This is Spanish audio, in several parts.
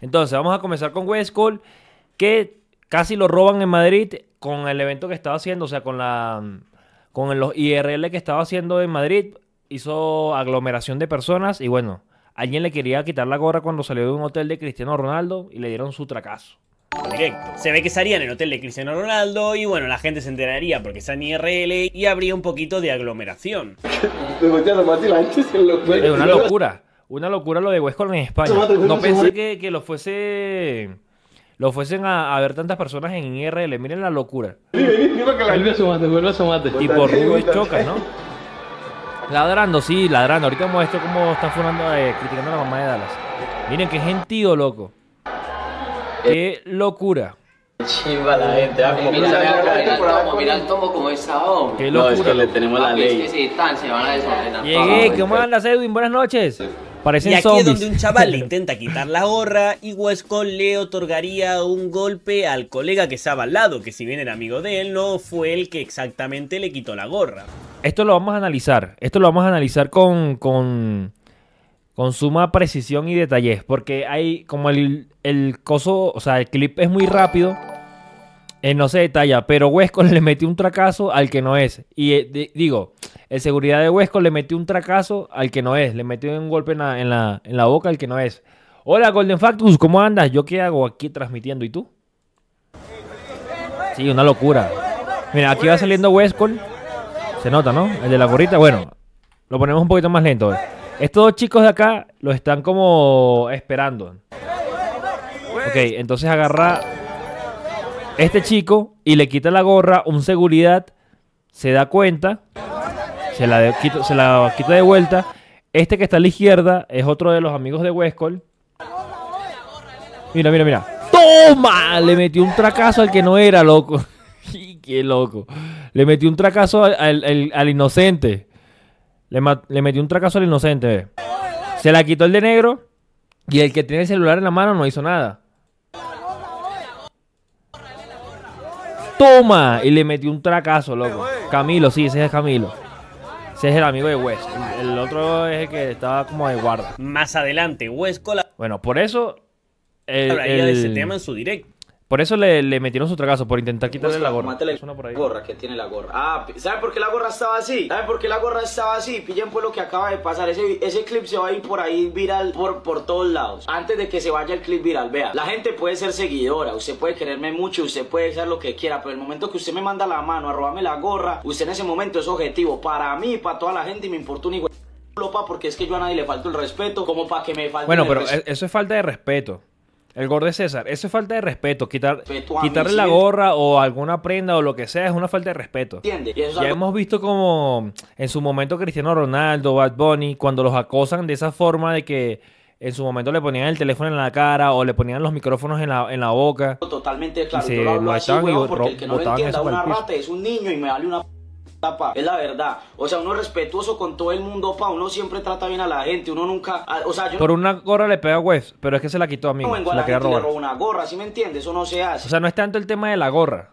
Entonces, vamos a comenzar con West School, que casi lo roban en Madrid con el evento que estaba haciendo, o sea, con la con los IRL que estaba haciendo en Madrid, hizo aglomeración de personas y bueno, alguien le quería quitar la gorra cuando salió de un hotel de Cristiano Ronaldo y le dieron su tracaso. Se ve que estaría en el hotel de Cristiano Ronaldo y bueno, la gente se enteraría porque es en IRL y habría un poquito de aglomeración. es una locura una locura lo de Huesco en España. No pensé que, que lo fuese lo fuesen a, ver tantas personas en IRL. Miren la locura. Vuelve a su vuelve a Y por Rubio chocas, ¿no? Ladrando, sí, ladrando. Ahorita muestro cómo están funando, eh, criticando a la mamá de Dallas. Miren qué gentío, loco. Qué locura. Chimba la gente, ah, como mira, mira, el tomo como es ahora. Qué locura. No, es que le tenemos la ley. se van a desordenar. ¿cómo andas, Edwin? Buenas noches. Parecen y aquí donde un chaval le intenta quitar la gorra y Huesco le otorgaría un golpe al colega que estaba al lado, que si bien era amigo de él, no fue el que exactamente le quitó la gorra. Esto lo vamos a analizar, esto lo vamos a analizar con, con, suma precisión y detalles, porque hay como el, el coso, o sea, el clip es muy rápido no se detalla, pero Huesco le metió un tracazo al que no es. Y eh, digo, el seguridad de Huesco le metió un tracazo al que no es. Le metió un golpe en la, boca al que no es. Hola Golden Factus, ¿cómo andas? ¿Yo qué hago aquí transmitiendo? ¿Y tú? Sí, una locura. Mira, aquí va saliendo Huesco. Se nota, ¿no? El de la gorrita. Bueno, lo ponemos un poquito más lento. Estos dos chicos de acá los están como esperando. Ok, entonces agarra este chico y le quita la gorra, un seguridad se da cuenta, se la, quita, se la quita de vuelta. Este que está a la izquierda es otro de los amigos de Westcol. Mira, mira, mira. ¡Toma! Le metió un tracaso al que no era, loco. ¡Qué loco! Le metió un tracaso al, inocente. Le, metió un tracaso al inocente. Se la quitó el de negro y el que tiene el celular en la mano no hizo nada. toma. Y le metió un tracazo, loco. Eh. Camilo, sí, ese es Camilo. Ese es el amigo de Wes. El, otro es el que estaba como de guarda. Más adelante, Wes Cola. Bueno, por eso. hablaría de ese tema en su directo. Por eso le, metieron su tragazo, por intentar quitarle la gorra. Por gorra que tiene la gorra. Ah, ¿sabe por qué la gorra estaba así? ¿Sabe por qué la gorra estaba así? Pillen por pues lo que acaba de pasar. Ese, clip se va a ir por ahí viral por, todos lados. Antes de que se vaya el clip viral, vea. La gente puede ser seguidora, usted puede quererme mucho, usted puede hacer lo que quiera, pero el momento que usted me manda la mano a robarme la gorra, usted en ese momento es objetivo. Para mí, para toda la gente, y me importa un igual porque es que yo a nadie le falto el respeto, como para que me falte Bueno, pero e, eso es falta de respeto. El gordo de César, eso es falta de respeto. Quitar, quitarle la gorra o alguna prenda o lo que sea es una falta de respeto. Ya hemos visto como en su momento Cristiano Ronaldo, Bad Bunny, cuando los acosan de esa forma de que en su momento le ponían el teléfono en la cara o le ponían los micrófonos en la, en la boca. Totalmente claro. Y lo, el que no entienda es un niño y me vale una es la verdad. O sea, uno es respetuoso con todo el mundo, pa. Uno siempre trata bien a la gente. Uno nunca. o sea, yo. Por una gorra le pega a Wes, pero es que se la quitó a mí. una gorra, ¿sí me entiendes? Eso no se hace. O sea, no es tanto el tema de la gorra.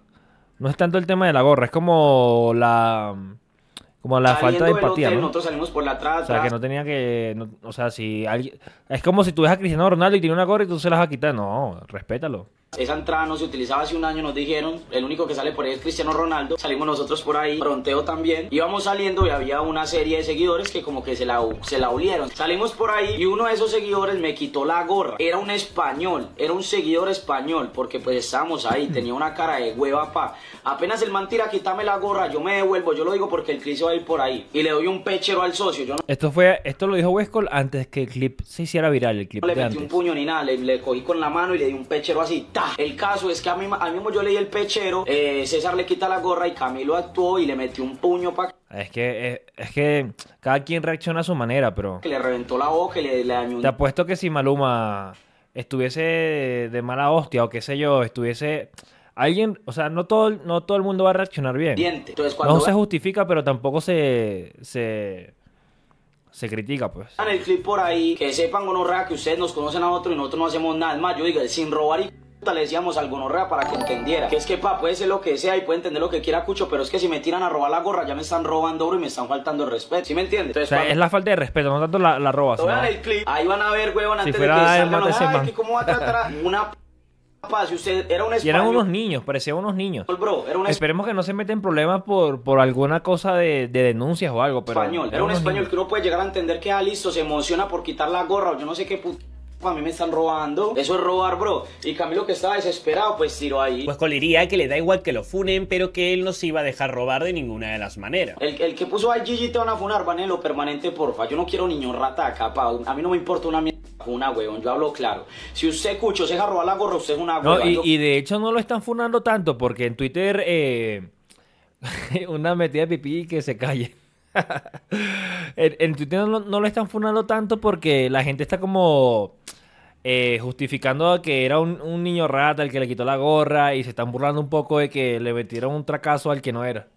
No es tanto el tema de la gorra. Es como la. Como la falta de empatía. Nosotros salimos por la O sea, que no tenía que. o sea, si alguien. Es como si tú ves a Cristiano Ronaldo y tiene una gorra y tú se la vas a quitar. No, respétalo. Esa entrada no se utilizaba hace un año, nos dijeron. El único que sale por ahí es Cristiano Ronaldo. Salimos nosotros por ahí, Bronteo también. Íbamos saliendo y había una serie de seguidores que como que se la, se la olieron. Salimos por ahí y uno de esos seguidores me quitó la gorra. Era un español, era un seguidor español, porque pues estábamos ahí, mm. tenía una cara de hueva, pa. Apenas el man tira, quítame la gorra, yo me devuelvo. Yo lo digo porque el Cris va a ir por ahí. Y le doy un pechero al socio. Yo Esto fue, esto lo dijo Westcol antes que el clip se hiciera viral, el clip No le metí un puño ni nada, le, cogí con la mano y le di un pechero así, el caso es que a mí, a mismo yo leí el pechero, eh, César le quita la gorra y Camilo actuó y le metió un puño para... Es que, es, que cada quien reacciona a su manera, pero... Que le reventó la boca, le, le dañó... Te apuesto que si Maluma estuviese de mala hostia o qué sé yo, estuviese alguien, o sea, no todo, no todo el mundo va a reaccionar bien. Entonces, no se justifica, pero tampoco se, se, se critica, pues. En el clip por ahí, que sepan, no que ustedes nos conocen a otros y nosotros no hacemos nada. más, yo digo, sin robar y le decíamos al gonorrea para que entendiera. Que es que, pa, puede ser lo que sea y puede entender lo que quiera Cucho, pero es que si me tiran a robar la gorra, ya me están robando oro y me están faltando el respeto. ¿Sí me entiendes? o sea, es la falta de respeto, no tanto la, la roba. Ahí van a ver, huevón, antes que salgan que cómo va a tratar una... si usted era un Y eran unos niños, parecían unos niños. Esperemos que no se meten problemas por, por alguna cosa de, denuncias o algo, pero... Español, era, un español que uno puede llegar a entender que, ah, listo, se emociona por quitar la gorra o yo no sé qué pues a mí me están robando. Eso es robar, bro. Y Camilo que estaba desesperado, pues tiró ahí. Pues Coliría que le da igual que lo funen, pero que él no se iba a dejar robar de ninguna de las maneras. El, el que puso al Gigi te van a funar, lo permanente, porfa. Yo no quiero niño rata acá, pa. A mí no me importa una mierda. Una weón, yo hablo claro. Si usted escucha, se deja robar la gorra, usted es una No, y, de hecho no lo están funando tanto porque en Twitter eh, una metida de pipí que se calle. en, Twitter no, lo están funando tanto porque la gente está como eh, justificando que era un, niño rata el que le quitó la gorra y se están burlando un poco de que le metieron un fracaso al que no era.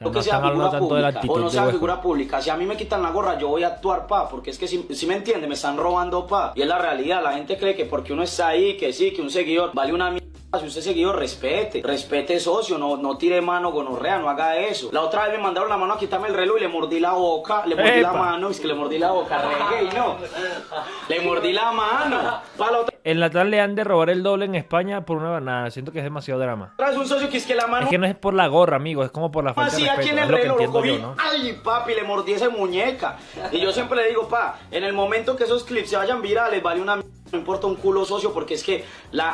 Porque no, tanto de la O no sea figura pública. Si a mí me quitan la gorra, yo voy a actuar, pa. Porque es que si, me entiende, me están robando, pa. Y es la realidad. La gente cree que porque uno está ahí, que sí, que un seguidor vale una mierda Ah, si usted seguido, respete. Respete socio, no, no tire mano gonorrea, no haga eso. La otra vez me mandaron la mano a quitarme el reloj y le mordí la boca. Le mordí la mano, es que le mordí la boca, reggae, no. Le mordí la mano. En la tal le han de robar el doble en España por una banana. Siento que es demasiado drama. Es socio que es que la no es por la gorra, amigo, es como por la falta de Ay, papi, le mordí esa muñeca. Y yo siempre le digo, pa, en el momento que esos clips se vayan virales, vale una no importa un culo socio porque es que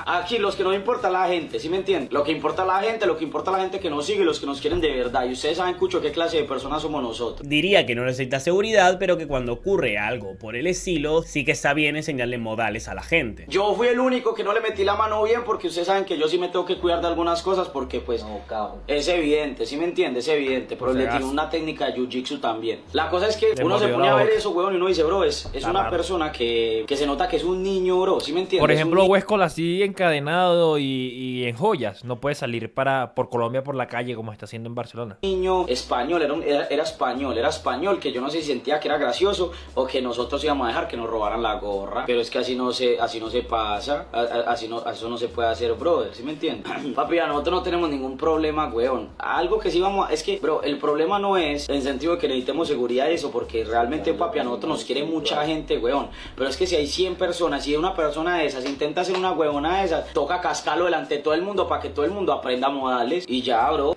aquí los que no importa la gente, ¿sí me entiendes? Lo que importa la gente, lo que importa la gente que nos sigue, los que nos quieren de verdad. Y ustedes saben, Cucho, qué clase de personas somos nosotros. Diría que no necesita seguridad, pero que cuando ocurre algo por el estilo, sí que está bien enseñarle modales a la gente. Yo fui el único que no le metí la mano bien porque ustedes saben que yo sí me tengo que cuidar de algunas cosas porque pues no, es evidente, si me entiende? Es evidente, pero le tiene una técnica de jiu también. La cosa es que uno se pone a ver eso, weón, y uno dice, bro, es, una persona que, se nota que es un niño, bro, ¿sí me entiende? Por ejemplo, Huesco así encadenado y, en joyas, no puede salir para por Colombia por la calle como está haciendo en Barcelona. Niño español, era, era, español, era español, que yo no sé si sentía que era gracioso o que nosotros íbamos a dejar que nos robaran la gorra, pero es que así no sé así no se pasa, así no, eso no se puede hacer, brother, ¿sí me entiendes? Papi, a nosotros no tenemos ningún problema, weón. Algo que sí vamos a, es que, bro, el problema no es en sentido de que necesitemos seguridad eso, porque realmente, papi, a nosotros nos quiere mucha gente, weón. Pero es que si hay 100 personas, si una persona de esas intenta hacer una weona de esas, toca cascarlo delante de todo el mundo para que todo el mundo aprenda modales y ya, bro.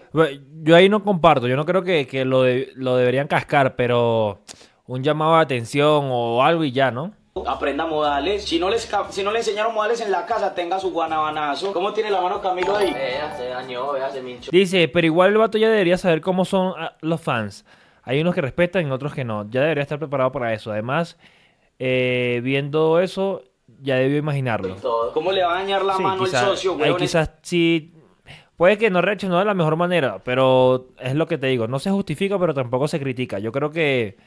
Yo ahí no comparto, yo no creo que, lo, lo deberían cascar, pero un llamado de atención o algo y ya, ¿no? aprenda modales. Si no, les, si no le enseñaron modales en la casa, tenga su guanabanazo. ¿Cómo tiene la mano Camilo ahí? se dañó, se Dice, pero igual el vato ya debería saber cómo son ah, los fans. Hay unos que respetan y otros que no. Ya debería estar preparado para eso. Además, eh, viendo eso, ya debió imaginarlo. ¿Cómo le va a dañar la mano al socio, Quizás sí. Puede que no reaccionó de la mejor manera, pero es lo que te digo. No se justifica, pero tampoco se critica. Yo creo que.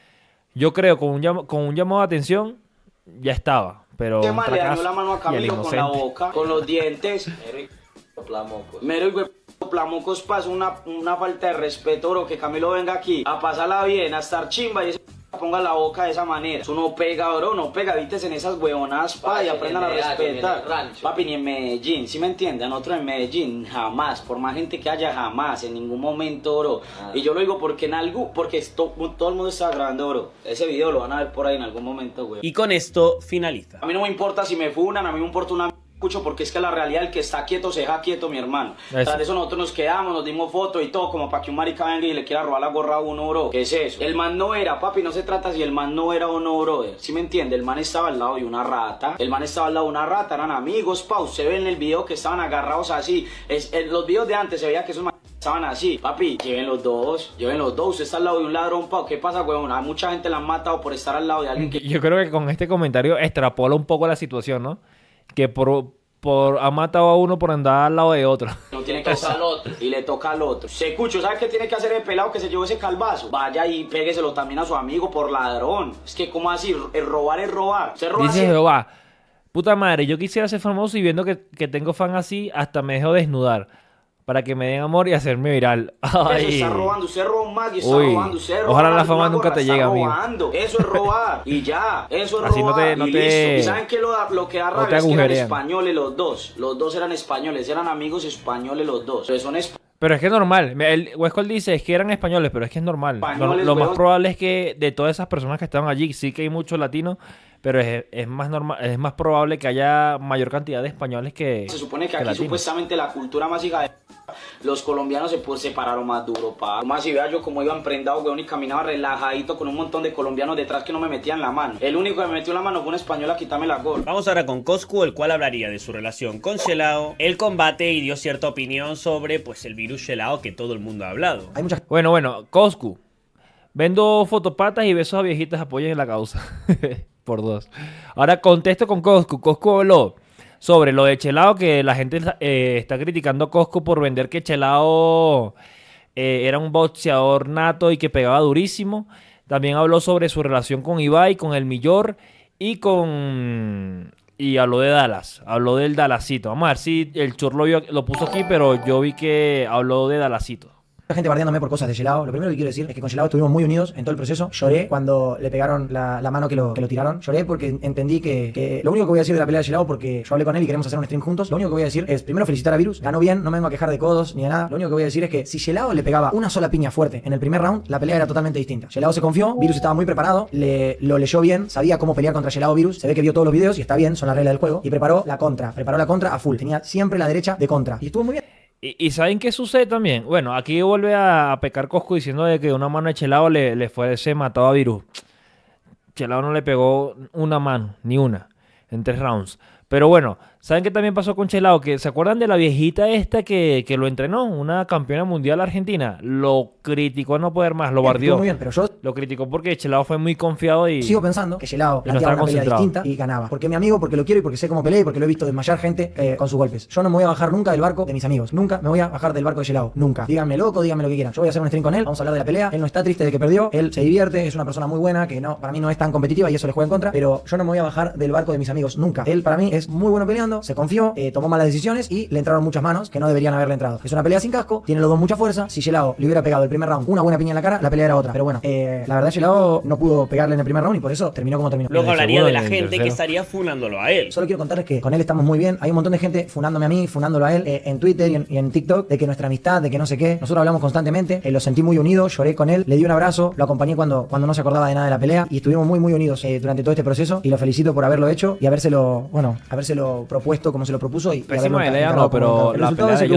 Yo creo, con un, con un llamado de atención, ya estaba, pero. Le dañó la mano a Camilo con la boca, con los dientes. Plamocos. Mero y Plamocos pasa una, una falta de respeto, bro. Que Camilo venga aquí a pasarla bien, a estar chimba y ese ponga la boca de esa manera. Eso no pega, bro, no pega. viste en esas huevonas, pa, y aprendan a respetar. Papi, ni en Medellín, ¿si me entienden? Otro en Medellín, jamás. Por más gente que haya, jamás, en ningún momento, oro, ah. y yo lo digo porque en algo, porque todo el mundo está grabando, oro, Ese video lo van a ver por ahí en algún momento, güey. Y con esto finaliza. A mí no me importa si me funan, a mí me importa una porque es que la realidad el que está quieto se deja quieto, mi hermano. Eso. Tras de eso nosotros nos quedamos, nos dimos fotos y todo, como para que un marica venga y le quiera robar la gorra a uno, bro. ¿Qué es eso? El man no era, papi, no se trata si el man no era o no, brother. si me entiende? El man estaba al lado de una rata. El man estaba al lado de una rata, eran amigos, pa. se ve en el video que estaban agarrados así. Es, en los videos de antes se veía que esos man estaban así, papi, lleven los dos, lleven los dos, usted está al lado de un ladrón, pa, ¿qué pasa, huevón? mucha gente la han matado por estar al lado de alguien que... Yo creo que con este comentario extrapola un poco la situación, ¿no? que por, por ha matado a uno por andar al lado de otro. No tiene que usar al otro. Y le toca al otro. Se Secucho, ¿Sabes qué tiene que hacer el pelado que se llevó ese calvazo? Vaya y pégueselo también a su amigo por ladrón. Es que, ¿cómo así? El robar es robar. Dice puta madre, yo quisiera ser famoso y viendo que, que tengo fan así, hasta me dejo desnudar para que me den amor y hacerme viral. Eso está robando, usted roba y está Uy. robando, usted Ojalá la fama nunca te llegue, amigo. Robando. Eso es robar y ya, eso es Así robar y te... listo. ¿Y saben qué lo, lo que da rabia? es que eran españoles los dos, los dos eran españoles, eran amigos españoles los dos, pero son españoles. Pero es que es normal. El dice que eran españoles, pero es que es normal. Lo, más probable es que de todas esas personas que estaban allí, sí que hay muchos latinos, pero es, más normal, es más probable que haya mayor cantidad de españoles que. Se supone que, aquí supuestamente la cultura más de los colombianos se, pues, más duro, pa. Más si vea yo como iba emprendado, weón, y caminaba relajadito con un montón de colombianos detrás que no me metían la mano. El único que me metió la mano fue un española a quitarme la gorra. Vamos ahora con Coscu, el cual hablaría de su relación con Shelao, el combate y dio cierta opinión sobre, pues, el virus Shelao que todo el mundo ha hablado. Bueno, bueno, Coscu. Vendo fotopatas y besos a viejitas apoyen la causa. Por dos. Ahora contesto con Coscu. Coscu habló sobre lo de Chelao, que la gente está eh, criticando a Cosco por vender que Chelao eh, era un boxeador nato y que pegaba durísimo. También habló sobre su relación con Ibai, con el Millor y con... Y habló de Dallas, habló del Dalacito. Vamos a ver si el Chur lo, lo puso aquí, pero yo vi que habló de Dalasito. La gente bardeándome por cosas de Gelado. Lo primero que quiero decir es que con Gelado estuvimos muy unidos en todo el proceso. Lloré cuando le pegaron la, mano que lo, tiraron. Lloré porque entendí que, lo único que voy a decir de la pelea de Gelado, porque yo hablé con él y queremos hacer un stream juntos, lo único que voy a decir es primero felicitar a Virus. Ganó bien, no me vengo a quejar de codos ni de nada. Lo único que voy a decir es que si Gelado le pegaba una sola piña fuerte en el primer round, la pelea era totalmente distinta. Gelado se confió, Virus estaba muy preparado, le, lo leyó bien, sabía cómo pelear contra Gelado Virus, se ve que vio todos los videos y está bien, son las reglas del juego, y preparó la contra, preparó la contra a full. Tenía siempre la derecha de contra y estuvo muy bien. Y, ¿saben qué sucede también? Bueno, aquí vuelve a, pecar Cosco diciendo de que una mano de Chelado le, le fue ese matado a Virus. Chelado no le pegó una mano, ni una, en tres rounds. Pero bueno, ¿Saben qué también pasó con Chelao? Que, ¿Se acuerdan de la viejita esta que, que lo entrenó? Una campeona mundial argentina. Lo criticó a no poder más, lo bardió. Muy bien, pero yo... Lo criticó porque Chelao fue muy confiado y... Sigo pensando que Chelao planteaba una pelea distinta y ganaba. Porque mi amigo, porque lo quiero y porque sé cómo pelea y porque lo he visto desmayar gente eh, con sus golpes. Yo no me voy a bajar nunca del barco de mis amigos. Nunca me voy a bajar del barco de Chelao. Nunca. Díganme loco, díganme lo que quieran. Yo voy a hacer un stream con él, vamos a hablar de la pelea. Él no está triste de que perdió, él se divierte, es una persona muy buena que no, para mí no es tan competitiva y eso le juega en contra. Pero yo no me voy a bajar del barco de mis amigos nunca. Él para mí es muy bueno peleando se confió, eh, tomó malas decisiones y le entraron muchas manos que no deberían haberle entrado. Es una pelea sin casco, tiene los dos mucha fuerza. Si Yelao le hubiera pegado el primer round una buena piña en la cara, la pelea era otra. Pero bueno, eh, la verdad Yelao no pudo pegarle en el primer round y por eso terminó como terminó. Luego hablaría de la gente que estaría funándolo a él. Solo quiero contarles que con él estamos muy bien. Hay un montón de gente funándome a mí, funándolo a él eh, en Twitter y en, TikTok de que nuestra amistad, de que no sé qué. Nosotros hablamos constantemente, lo sentí muy unido, lloré con él, le di un abrazo, lo acompañé cuando, cuando no se acordaba de nada de la pelea y estuvimos muy muy unidos durante todo este proceso y lo felicito por haberlo hecho y habérselo, bueno, habérselo puesto como se lo propuso. Y, pero que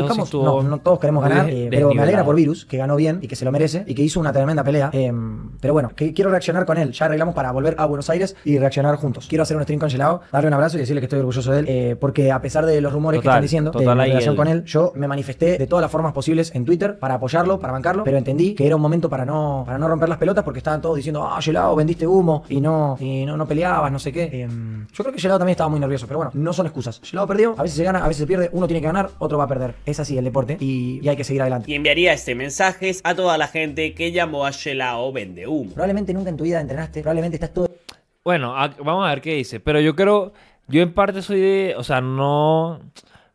buscamos, no, todos queremos ganar, eh, pero me alegra por Virus, que ganó bien y que se lo merece y que hizo una tremenda pelea. Em, pero bueno, quiero reaccionar con él. Ya arreglamos para volver a Buenos Aires y reaccionar juntos. Quiero hacer un stream congelado, darle un abrazo y decirle que estoy orgulloso de él, eh, porque a pesar de los rumores que están diciendo de mi relación con él, yo me manifesté de todas las formas posibles en Twitter para apoyarlo, para bancarlo, pero entendí que era un momento para no, para no romper las pelotas porque estaban todos diciendo, ah, Gelado, vendiste humo y no, y no, no peleabas, no sé qué. Em, yo creo que Gelado también estaba muy nervioso, pero bueno, no son excusas cosas. perdió, a veces se gana, a veces se pierde, uno tiene que ganar, otro va a perder. Es así el deporte y, hay que seguir adelante. Y enviaría este mensaje a toda la gente que llamó a Shelao vende Probablemente nunca en tu vida entrenaste, probablemente estás todo... Bueno, vamos a ver qué dice, pero yo creo, yo en parte soy de, o sea, no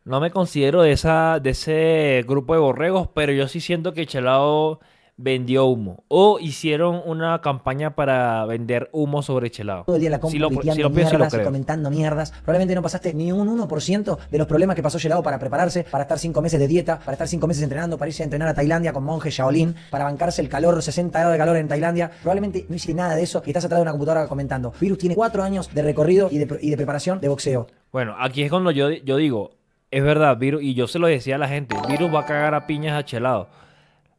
no me considero de, esa, de ese grupo de borregos, pero yo sí siento que Chelao vendió humo o hicieron una campaña para vender humo sobre Chelado. Todo el día la si si comentando mierdas. Probablemente no pasaste ni un 1% de los problemas que pasó Chelado para prepararse, para estar 5 meses de dieta, para estar 5 meses entrenando, para irse a entrenar a Tailandia con monje Shaolin, para bancarse el calor, 60 grados de calor en Tailandia. Probablemente no hiciste nada de eso y estás atrás de una computadora comentando. Virus tiene 4 años de recorrido y de, preparación de boxeo. Bueno, aquí es cuando yo, yo digo, es verdad, Virus, y yo se lo decía a la gente, Virus va a cagar a piñas a Chelado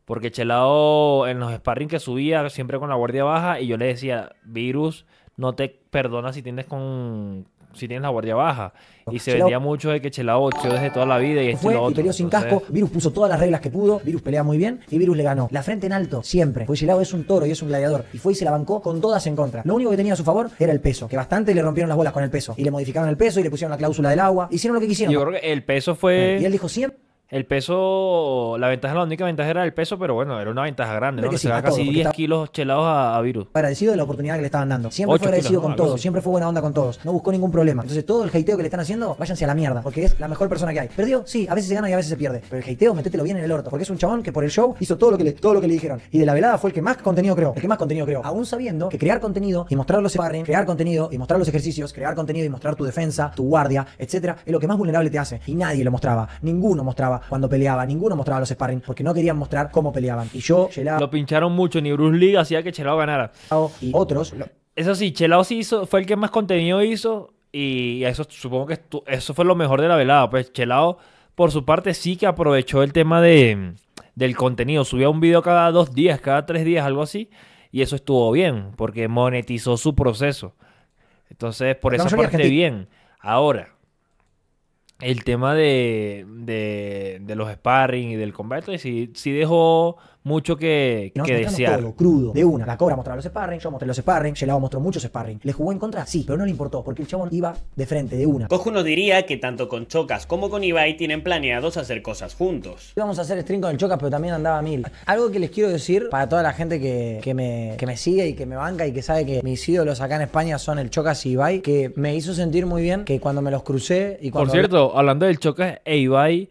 porque Chelao en los sparring que subía siempre con la guardia baja y yo le decía, virus, no te perdona si tienes con si tienes la guardia baja. Y se vendía mucho de que Chelao boxeó desde toda la vida y este otro. y peleó sin casco. Virus puso todas las reglas que pudo. Virus pelea muy bien y Virus le ganó. La frente en alto, siempre. Porque Chelao es un toro y es un gladiador. Y fue y se la bancó con todas en contra. Lo único que tenía a su favor era el peso. Que bastante le rompieron las bolas con el peso. Y le modificaron el peso y le pusieron la cláusula del agua. Hicieron lo que quisieron. Yo creo que el peso fue. Y él dijo siempre. El peso, la ventaja, la única ventaja era el peso, pero bueno, era una ventaja grande, ¿no? Que casi 10 kilos chelados a, Virus. Agradecido de la oportunidad que le estaban dando. Siempre fue agradecido con todos, siempre fue buena onda con todos. No buscó ningún problema. Entonces todo el hateo que le están haciendo, váyanse a la mierda, porque es la mejor persona que hay. Perdió, sí, a veces se gana y a veces se pierde. Pero el hateo, métetelo bien en el orto, porque es un chabón que por el show hizo todo lo que le, todo lo que le dijeron. Y de la velada fue el que más contenido creo el que más contenido creo Aún sabiendo que crear contenido y mostrar los sparring, crear contenido y mostrar los ejercicios, crear contenido y mostrar tu defensa, tu guardia, etcétera, es lo que más vulnerable te hace. Y nadie lo mostraba, ninguno mostraba cuando peleaba. Ninguno mostraba los sparring porque no querían mostrar cómo peleaban. Y yo, Chelao. Lo pincharon mucho, ni Bruce Lee hacía que Chelao ganara. Y otros. Eso sí, Chelao sí hizo, fue el que más contenido hizo. Y eso supongo que eso fue lo mejor de la velada. Pues Chelao, por su parte, sí que aprovechó el tema de, del contenido. Subía un video cada dos días, cada tres días, algo así. Y eso estuvo bien, porque monetizó su proceso. Entonces, por eso esa parte, bien. Ahora, el tema de, de, los sparring y del combate sí, dejó mucho que, que desear. algo crudo, de una. La cobra mostraba los sparring, yo mostré los sparring, mostró muchos sparring. ¿Le jugó en contra? Sí, pero no le importó porque el chabón iba de frente, de una. Cojo uno diría que tanto con Chocas como con Ibai tienen planeados hacer cosas juntos. Íbamos a hacer stream con el Chocas, pero también andaba mil. Algo que les quiero decir para toda la gente que, me, que me sigue y que me banca y que sabe que mis ídolos acá en España son el Chocas y Ibai, que me hizo sentir muy bien que cuando me los crucé y cuando... Por cierto, hablando del Chocas e Ibai,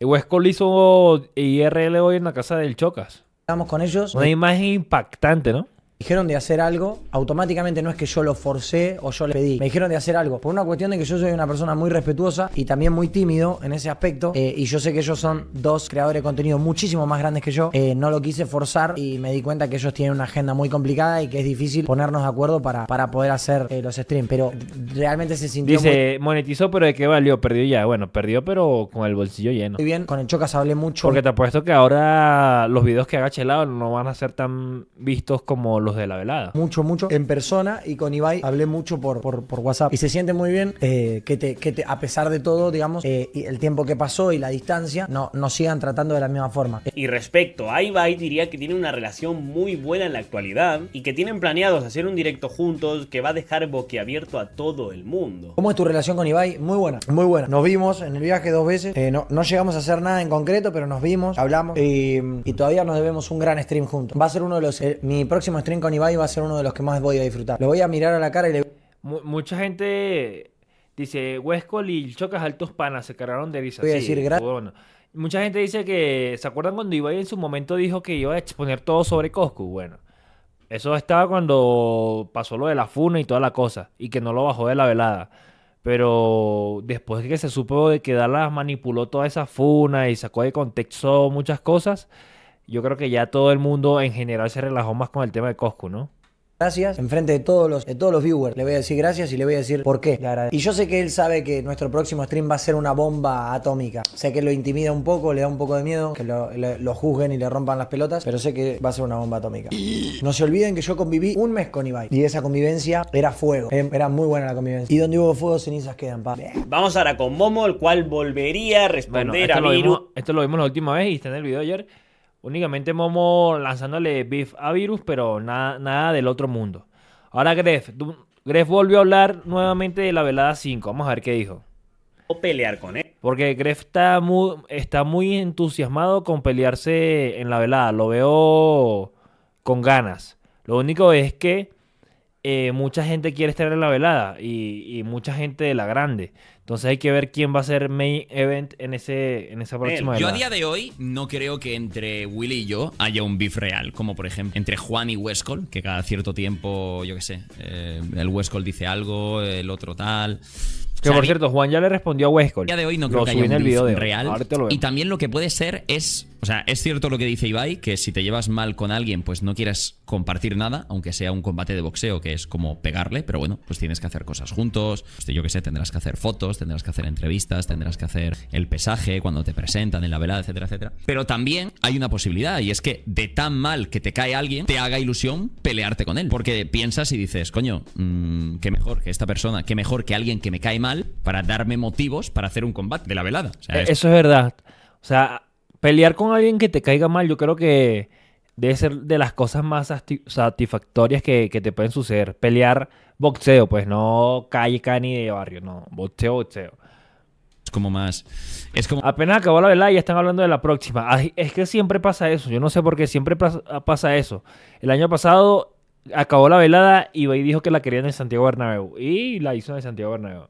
Huesco le hizo IRL hoy en la casa del Chocas. Estamos con ellos. Una imagen impactante, ¿no? dijeron de hacer algo, automáticamente no es que yo lo forcé o yo le pedí. Me dijeron de hacer algo. Por una cuestión de que yo soy una persona muy respetuosa y también muy tímido en ese aspecto. Eh, y yo sé que ellos son dos creadores de contenido muchísimo más grandes que yo. Eh, no lo quise forzar y me di cuenta que ellos tienen una agenda muy complicada y que es difícil ponernos de acuerdo para, para poder hacer eh, los streams. Pero realmente se sintió. Dice, monetizó, pero de qué valió. Perdió ya. Bueno, perdió, pero con el bolsillo lleno. Muy bien, con el Chocas hablé mucho. Porque te apuesto que ahora los videos que haga Chelado no van a ser tan vistos como los de la velada. Mucho, mucho, en persona y con Ibai hablé mucho por, por, WhatsApp. Y se siente muy bien eh, que, a pesar de todo, digamos, eh, el tiempo que pasó y la distancia, no, nos sigan tratando de la misma forma. Y respecto a Ibai, diría que tiene una relación muy buena en la actualidad y que tienen planeados hacer un directo juntos que va a dejar boquiabierto a todo el mundo. ¿Cómo es tu relación con Ibai? Muy buena, muy buena. Nos vimos en el viaje dos veces, eh, no, no llegamos a hacer nada en concreto, pero nos vimos, hablamos y, y todavía nos debemos un gran stream juntos. Va a ser uno de los... mi próximo stream con Ibai va a ser uno de los que más voy a disfrutar. Lo voy a mirar a la cara y le... Mucha gente dice, "Huesco, y Chocas Altos Panas se cargaron de risa. Voy a decir gracias. Bueno. Mucha gente dice que, ¿se acuerdan cuando Ibai en su momento dijo que iba a exponer todo sobre Coscu? Bueno, eso estaba cuando pasó lo de la funa y toda la cosa, y que no lo bajó de la velada. Pero después que se supo de que Dallas manipuló toda esa funa y sacó de contexto muchas cosas, yo creo que ya todo el mundo en general se relajó más con el tema de Coscu, ¿no? Gracias, enfrente de todos los de todos los viewers, le voy a decir gracias y le voy a decir por qué. y yo sé que él sabe que nuestro próximo stream va a ser una bomba atómica. Sé que lo intimida un poco, le da un poco de miedo, que lo, juzguen y le rompan las pelotas, pero sé que va a ser una bomba atómica. No se olviden que yo conviví un mes con Ibai y esa convivencia era fuego, em, era muy buena la convivencia. Y donde hubo fuego, cenizas quedan, pa. Vamos ahora con Momo, el cual volvería a responder a lo esto lo vimos la última vez y está en el video ayer. Únicamente Momo lanzándole beef a Virus, pero nada, nada del otro mundo. Ahora Gref. Gref volvió a hablar nuevamente de la velada 5. Vamos a ver qué dijo. O pelear con él. Porque Gref está muy entusiasmado con pelearse en la velada. Lo veo con ganas. Lo único es que eh, mucha gente quiere estar en la velada y, mucha gente de la grande. Entonces hay que ver quién va a ser main event en, ese, en esa eh, próxima velada Yo a día de hoy no creo que entre Willy y yo haya un beef real, como por ejemplo entre Juan y Westcol, que cada cierto tiempo, yo qué sé, eh, el Westcol dice algo, el otro tal. Que por cierto, Juan ya le respondió a Westcol. A día de hoy no creo que haya un el video de real. Y también lo que puede ser es o sea, es cierto lo que dice Ibai, que si te llevas mal con alguien, pues no quieras compartir nada, aunque sea un combate de boxeo, que es como pegarle, pero bueno, pues tienes que hacer cosas juntos, pues yo qué sé, tendrás que hacer fotos, tendrás que hacer entrevistas, tendrás que hacer el pesaje cuando te presentan en la velada, etcétera, etcétera. Pero también hay una posibilidad, y es que de tan mal que te cae alguien, te haga ilusión pelearte con él, porque piensas y dices, coño, mm, qué mejor que esta persona, qué mejor que alguien que me cae mal para darme motivos para hacer un combate de la velada. E, eso es verdad. O sea, pelear con alguien que te caiga mal, yo creo que debe ser de las cosas más satisfactorias que, te pueden suceder. Pelear boxeo, pues no calle, ni de barrio, no, boxeo, boxeo. Es como más. Es como... Apenas acabó la velada y ya están hablando de la próxima. es que siempre pasa eso. Yo no sé por qué siempre pasa eso. El año pasado acabó la velada y dijo que la querían en Santiago Bernabéu. Y la hizo en Santiago Bernabéu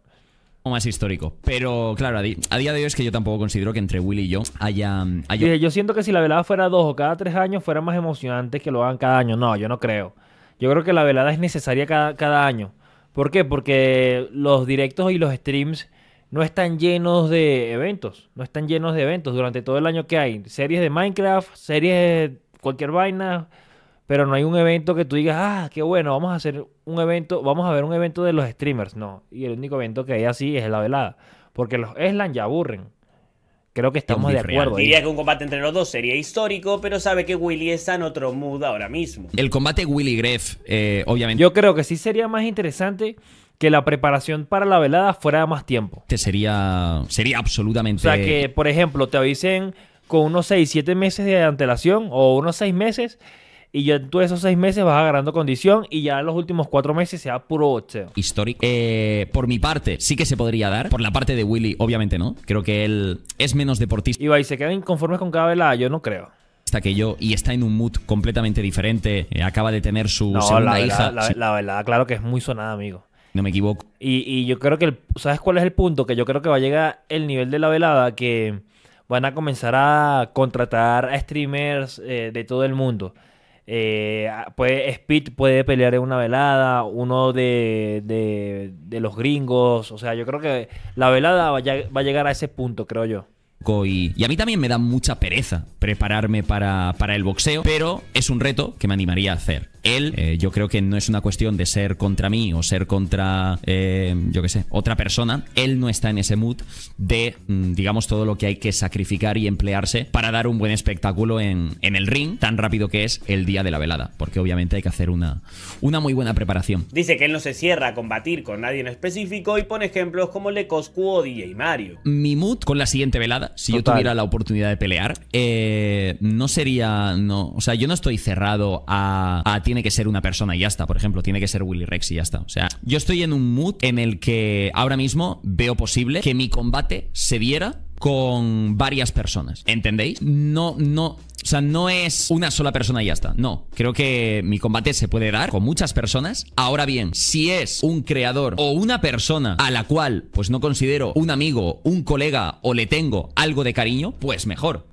más histórico. Pero claro, a, día de hoy es que yo tampoco considero que entre Willy y yo haya. yo siento que si la velada fuera dos o cada tres años fuera más emocionante que lo hagan cada año. No, yo no creo. Yo creo que la velada es necesaria cada, cada año. ¿Por qué? Porque los directos y los streams no están llenos de eventos. No están llenos de eventos durante todo el año que hay. Series de Minecraft, series de cualquier vaina, pero no hay un evento que tú digas, ah, qué bueno, vamos a hacer un evento, vamos a ver un evento de los streamers. No, y el único evento que hay así es la velada, porque los Eslan ya aburren. Creo que estamos de acuerdo. Diría que un combate entre los dos sería histórico, pero sabe que Willy está en otro mood ahora mismo. El combate Willy Greff, eh, obviamente. Yo creo que sí sería más interesante que la preparación para la velada fuera más tiempo. te sería, sería absolutamente. O sea, que por ejemplo te avisen con unos 6, 7 meses de antelación o unos 6 meses y ya tú esos seis meses vas agarrando condición y ya en los últimos cuatro meses sea puro boxeo. Histórico. Eh, por mi parte, sí que se podría dar. Por la parte de Willy, obviamente no. Creo que él es menos deportista. Y se quedan inconformes con cada velada, yo no creo Hasta que yo y está en un mood completamente diferente. Eh, acaba de tener su segunda la hija. la, claro que es muy sonada, amigo. No me equivoco. Y, yo creo que, ¿sabes cuál es el punto? Que yo creo que va a llegar el nivel de la velada que van a comenzar a contratar a streamers eh, de todo el mundo. Eh, ah, puede, Speed puede pelear en una velada, uno de, de, los gringos. O sea, yo creo que la velada va, a llegar a ese punto, creo yo. Y, y, a mí también me da mucha pereza prepararme para el boxeo, pero es un reto que me animaría a hacer él, eh, yo creo que no es una cuestión de ser contra mí o ser contra, eh, yo qué sé, otra persona. Él no está en ese mood de, mm, digamos, todo lo que hay que sacrificar y emplearse para dar un buen espectáculo en, en el ring, tan rápido que es el día de la velada. Porque obviamente hay que hacer una, una muy buena preparación. Dice que él no se cierra a combatir con nadie en específico y pone ejemplos como Lecoscu o DJ Mario. Mi mood con la siguiente velada, si yo tuviera la oportunidad de pelear, eh, no sería. No, o sea, yo no estoy cerrado a, a tiene que ser una persona y ya está. Por ejemplo, tiene que ser Willy Rex y ya está. O sea, yo estoy en un mood en el que ahora mismo veo posible que mi combate se diera con varias personas. ¿Entendéis? No, no. O sea, no es una sola persona y ya está. No, creo que mi combate se puede dar con muchas personas. Ahora bien, si es un creador o una persona a la cual pues no considero un amigo, un colega o le tengo algo de cariño, pues mejor.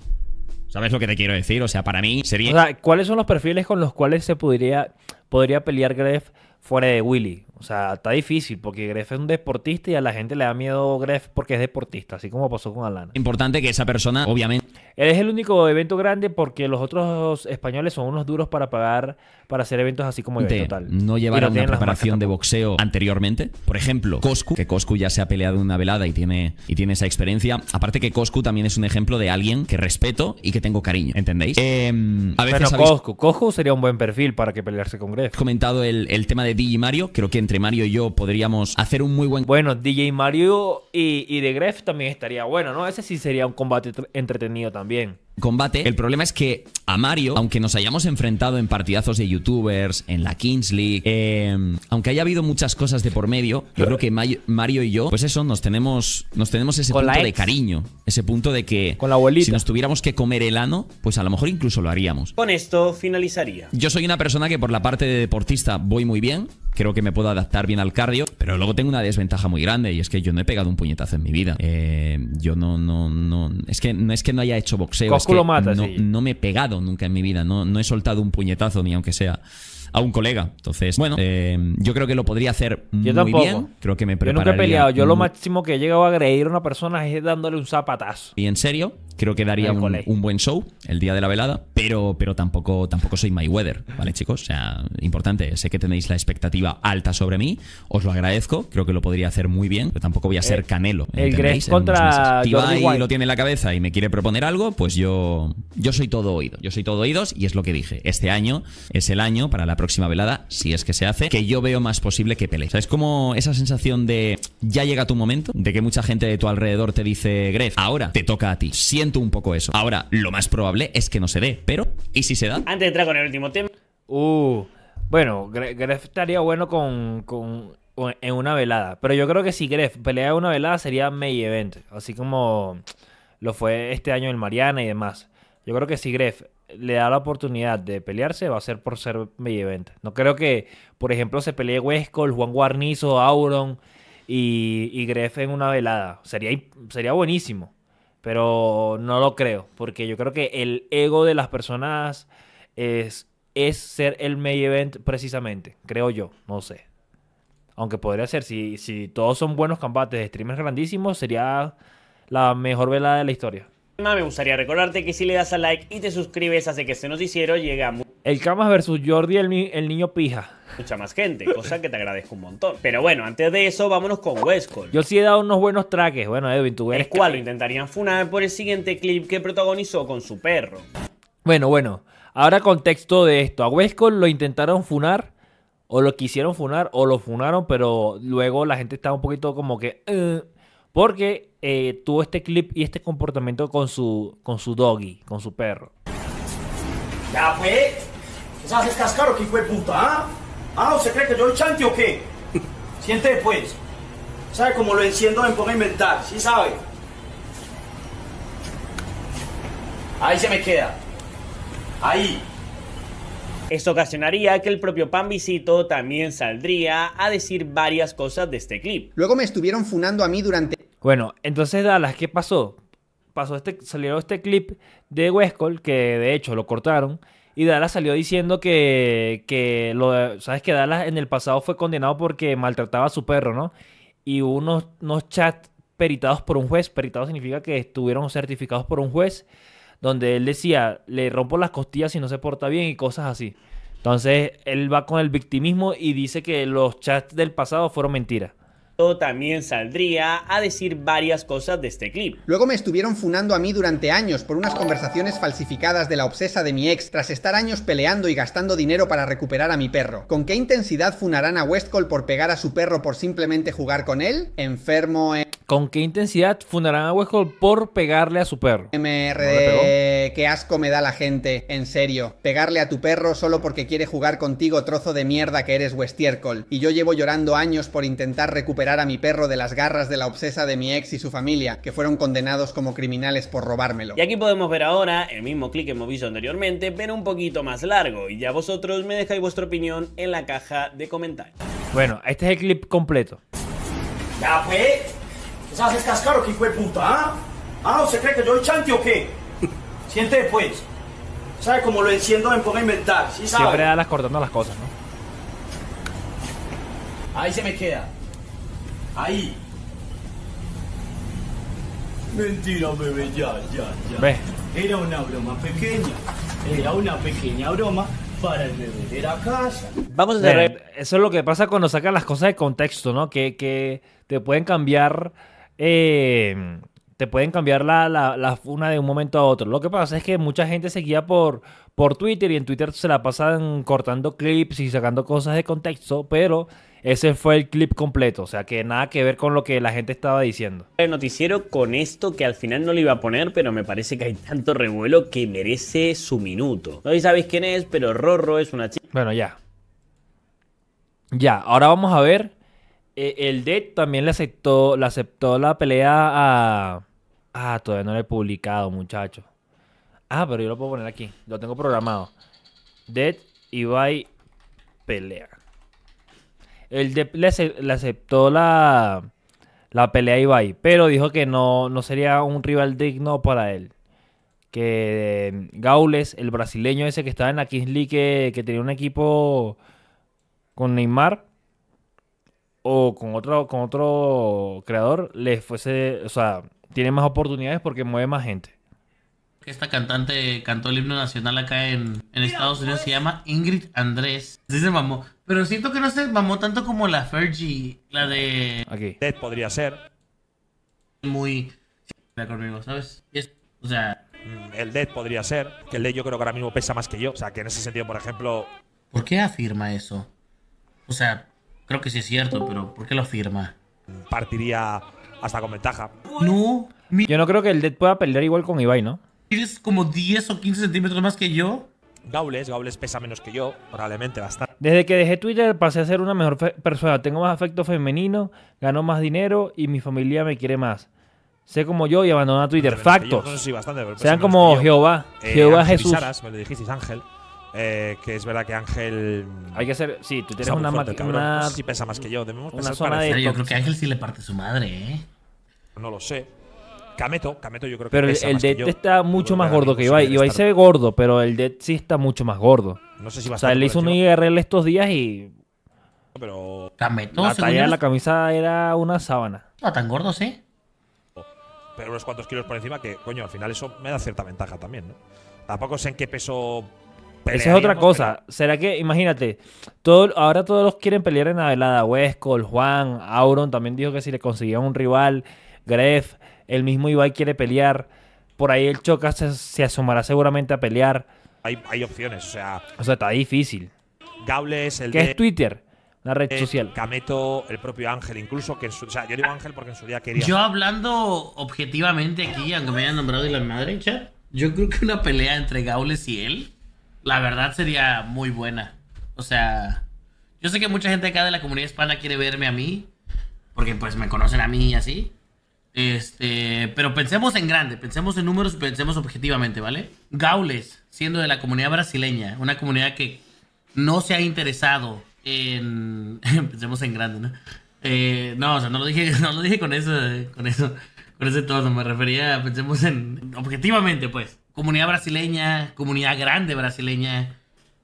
¿Sabes lo que te quiero decir? O sea, para mí sería... O sea, ¿cuáles son los perfiles con los cuales se podría, podría pelear Gref fuera de Willy. O sea, está difícil porque Gref es un deportista y a la gente le da miedo Gref porque es deportista, así como pasó con Alana. Importante que esa persona, obviamente. Él es el único evento grande porque los otros españoles son unos duros para pagar para hacer eventos así como de, total. No llevaron una preparación de boxeo anteriormente. Por ejemplo, Coscu, que Coscu ya se ha peleado en una velada y tiene, y tiene esa experiencia. Aparte que Coscu también es un ejemplo de alguien que respeto y que tengo cariño, ¿entendéis? Eh, eh, a veces Pero Coscu, sería un buen perfil para que pelearse con He Comentado el, el tema de DJ Mario. Creo que entre Mario y yo podríamos hacer un muy buen. Bueno, DJ Mario y, y The también estaría bueno, ¿no? Ese sí sería un combate entretenido también combate. El problema es que a Mario, aunque nos hayamos enfrentado en partidazos de youtubers, en la Kings League, em, aunque haya habido muchas cosas de por medio, yo creo que Mario y yo, pues eso, nos tenemos, nos tenemos ese punto de cariño, ese punto de que si nos tuviéramos que comer el ano, pues a lo mejor incluso lo haríamos. Con esto finalizaría. Yo soy una persona que por la parte de deportista voy muy bien, creo que me puedo adaptar bien al cardio, pero luego tengo una desventaja muy grande y es que yo no he pegado un puñetazo en mi vida. Em, yo no, no, no, es que no es que no haya hecho boxeo no, me he pegado nunca en mi vida, no, no he soltado un puñetazo ni aunque sea a un colega. Entonces, bueno, eh, yo creo que lo podría hacer muy bien. Creo que me Yo nunca he peleado. Yo lo máximo que he llegado a agredir a una persona es dándole un zapatazo. ¿Y en serio? creo que daría un, buen show el día de la velada, pero, pero tampoco, tampoco soy my weather, ¿vale, chicos? O sea, importante, sé que tenéis la expectativa alta sobre mí, os lo agradezco, creo que lo podría hacer muy bien, pero tampoco voy a eh, ser canelo. El Gref contra y lo tiene en la cabeza y me quiere proponer algo, pues yo, yo soy todo oído, yo soy todo oídos y es lo que dije, este año es el año para la próxima velada, si es que se hace, que yo veo más posible que pelee. ¿Sabes es como esa sensación de ya llega tu momento, de que mucha gente de tu alrededor te dice, Gref, ahora te toca a ti un poco eso. Ahora, lo más probable es que no se dé, pero ¿y si se da? Antes de entrar con el último tema. Uh, bueno, Gref estaría bueno con, en una velada. Pero yo creo que si Gref pelea en una velada sería May Event. Así como lo fue este año el Mariana y demás. Yo creo que si Gref le da la oportunidad de pelearse, va a ser por ser May Event. No creo que, por ejemplo, se pelee Huesco, Juan Guarnizo, Auron y, y en una velada. Sería, sería buenísimo pero no lo creo, porque yo creo que el ego de las personas es, es ser el main event precisamente, creo yo, no sé. Aunque podría ser, si, si todos son buenos combates de streamers grandísimos, sería la mejor velada de la historia. Me gustaría recordarte que si le das a like y te suscribes hace que se este nos hicieron, llegamos El Camas versus Jordi, el, el, niño pija. Mucha más gente, cosa que te agradezco un montón. Pero bueno, antes de eso, vámonos con Westcall. Yo sí he dado unos buenos traques. Bueno, Edwin, tú eres... El cual lo intentarían funar por el siguiente clip que protagonizó con su perro. Bueno, bueno. Ahora contexto de esto. A Westcall lo intentaron funar o lo quisieron funar o lo funaron, pero luego la gente estaba un poquito como que... Eh, porque eh, tuvo este clip y este comportamiento con su, con su doggy, con su perro. Ya fue. Pues. ¿Qué cascaro que fue puta? ¿Ah? ¿Ah? se cree que yo el chante o qué? Siente después. Pues. ¿Sabe cómo lo enciendo me pongo a inventar? ¿Sí sabe? Ahí se me queda. Ahí. Esto ocasionaría que el propio Pambisito también saldría a decir varias cosas de este clip. Luego me estuvieron funando a mí durante bueno, entonces Dallas, ¿qué pasó? Pasó este, salió este clip de Westcol, que de hecho lo cortaron, y Dallas salió diciendo que, lo, sabes que Dallas en el pasado fue condenado porque maltrataba a su perro, ¿no? Y hubo unos, unos chats peritados por un juez, peritados significa que estuvieron certificados por un juez, donde él decía, le rompo las costillas si no se porta bien y cosas así. Entonces él va con el victimismo y dice que los chats del pasado fueron mentiras también saldría a decir varias cosas de este clip. Luego me estuvieron funando a mí durante años por unas conversaciones falsificadas de la obsesa de mi ex tras estar años peleando y gastando dinero para recuperar a mi perro. ¿Con qué intensidad funarán a Westcall por pegar a su perro por simplemente jugar con él? Enfermo, eh. ¿Con qué intensidad fundarán a por pegarle a su perro? MRD, qué asco me da la gente, en serio. Pegarle a tu perro solo porque quiere jugar contigo, trozo de mierda que eres Westiércol. Y yo llevo llorando años por intentar recuperar a mi perro de las garras de la obsesa de mi ex y su familia, que fueron condenados como criminales por robármelo. Y aquí podemos ver ahora el mismo clic que hemos visto anteriormente, pero un poquito más largo. Y ya vosotros me dejáis vuestra opinión en la caja de comentarios. Bueno, este es el clip completo. Ya Sabes sea, cascaro, que fue puta, ¿ah? ¿Ah? se cree que yo soy chante o qué? Siente después. Pues. ¿Sabe? Como lo enciendo, me pongo a inventar. ¿sí Siempre da las cortando las cosas, ¿no? Ahí se me queda. Ahí. Mentira, bebé, ya, ya, ya. Ve. Era una broma pequeña. Era una pequeña broma para el bebé de la casa. Vamos a hacer... Eso es lo que pasa cuando sacan las cosas de contexto, ¿no? Que, que te pueden cambiar eh, te pueden cambiar la, una de un momento a otro. Lo que pasa es que mucha gente seguía por, por Twitter y en Twitter se la pasan cortando clips y sacando cosas de contexto, pero ese fue el clip completo, o sea que nada que ver con lo que la gente estaba diciendo. El noticiero con esto que al final no le iba a poner, pero me parece que hay tanto revuelo que merece su minuto. No sabéis quién es, pero Rorro es una chica. Bueno, ya. Ya, ahora vamos a ver eh, el Dead también le aceptó, le aceptó la pelea a. Ah, todavía no lo he publicado, muchacho Ah, pero yo lo puedo poner aquí. Lo tengo programado. Dead Ibai pelea. El Dead le, aceptó la, pelea a Ibai, pero dijo que no, no sería un rival digno para él que em, Gaules, el brasileño ese que estaba en la Kings League, que, que, tenía un equipo con Neymar, o con otro, con otro creador les fuese, o sea, tiene más oportunidades porque mueve más gente. Esta cantante cantó el himno nacional acá en, Estados Unidos, se pues. llama Ingrid Andrés. Sí se mamó, pero siento que no se mamó tanto como la Fergie, la de... Aquí. Dead podría ser. Muy... conmigo, ¿sabes? o sea... El Dead podría ser, que el Dead yo creo que ahora mismo pesa más que yo, o sea, que en ese sentido, por ejemplo... ¿Por qué afirma eso? O sea, Creo que sí es cierto, pero ¿por qué lo firma? Partiría hasta con ventaja. No. Yo no creo que el Dead pueda perder igual con Ibai, ¿no? Tienes como 10 o 15 centímetros más que yo. Gaules, Gaules pesa menos que yo, probablemente bastante. Desde que dejé Twitter pasé a ser una mejor persona, tengo más afecto femenino, gano más dinero y mi familia me quiere más. Sé como yo y abandona Twitter. Factos. Sean como Jehová. Eh, Jehová Jesús. Eh, que es verdad que Ángel. Mm, Hay que ser. Sí, tú tienes una, fuerte, una... pesa más que yo. Debemos una Yo creo que Ángel sí le parte su madre, ¿eh? No lo sé. Cameto, Cameto yo creo que Pero el, Dead está mucho más gordo que Ibai. Ibai se ve gordo, pero el Dead sí está mucho más gordo. No sé si va a O sea, él hizo un IRL estos días y. Pero. la talla de la camisa era una sábana. No, tan gordo, sí. Pero unos cuantos kilos por encima que, coño, al final eso me da cierta ventaja también, ¿no? Tampoco sé en qué peso esa es otra cosa. ¿Será que, imagínate, todo, ahora todos los quieren pelear en velada Huesco, Juan, Auron también dijo que si le conseguían un rival, Gref, el mismo Ibai quiere pelear. Por ahí el Choca se, asomará seguramente a pelear. Hay, opciones, o sea. O sea, está difícil. Gable es el. Que es Twitter, la red social. Cameto, el propio Ángel, incluso que O sea, yo digo Ángel porque en su día quería. Yo hablando objetivamente aquí, aunque me hayan nombrado y la madre, chat, yo creo que una pelea entre Gaules y él la verdad sería muy buena. O sea, yo sé que mucha gente acá de la comunidad hispana quiere verme a mí, porque pues me conocen a mí y así. Este, pero pensemos en grande, pensemos en números, pensemos objetivamente, ¿vale? Gaules, siendo de la comunidad brasileña, una comunidad que no se ha interesado en... pensemos en grande, ¿no? Eh, no, o sea, no lo dije, con eso, eh, con eso, con ese tono, me refería, pensemos en... objetivamente, pues comunidad brasileña, comunidad grande brasileña.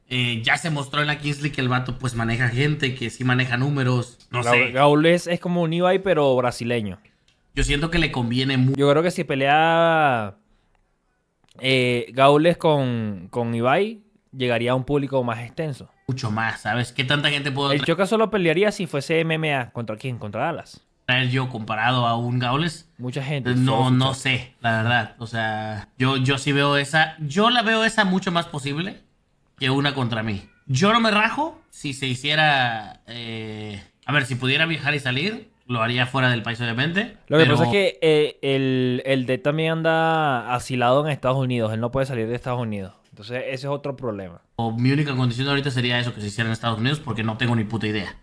Eh, ya se mostró en la Kingsley que el vato pues maneja gente, que sí maneja números. No sé. Gaules es, como un Ibai, pero brasileño. Yo siento que le conviene mucho. Yo creo que si pelea eh, Gaules con, con Ibai, llegaría a un público más extenso. Mucho más, ¿sabes? ¿Qué tanta gente puede...? El Choca solo pelearía si fuese MMA. ¿Contra quién? ¿Contra Dallas? yo comparado a un Gaules. Mucha gente. No, no sé, la verdad. O sea, yo, yo sí veo esa. Yo la veo esa mucho más posible que una contra mí. Yo no me rajo si se hiciera. Eh, a ver, si pudiera viajar y salir, lo haría fuera del país, obviamente. Lo que pasa es que eh, el, el D también anda asilado en Estados Unidos. Él no puede salir de Estados Unidos. Entonces, ese es otro problema. O mi única condición ahorita sería eso, que se hiciera en Estados Unidos, porque no tengo ni puta idea.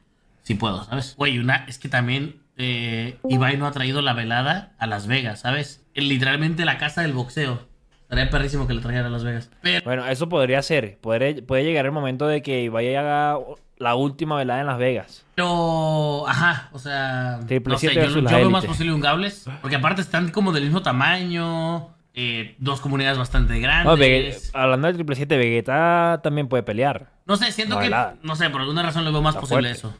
Si puedo, ¿sabes? Güey, una, es que también eh, Ibai no ha traído la velada a Las Vegas, ¿sabes? Eh, literalmente la casa del boxeo. Estaría perrísimo que lo trajera a Las Vegas. Bueno, eso podría ser. puede llegar el momento de que Ibai haga la última velada en Las Vegas. Pero, ajá, o sea, no sé, yo, veo más posible un Gables, porque aparte están como del mismo tamaño, eh, dos comunidades bastante grandes. hablando de Triple 7, Vegeta también puede pelear. No sé, siento que, no sé, por alguna razón lo veo más posible eso.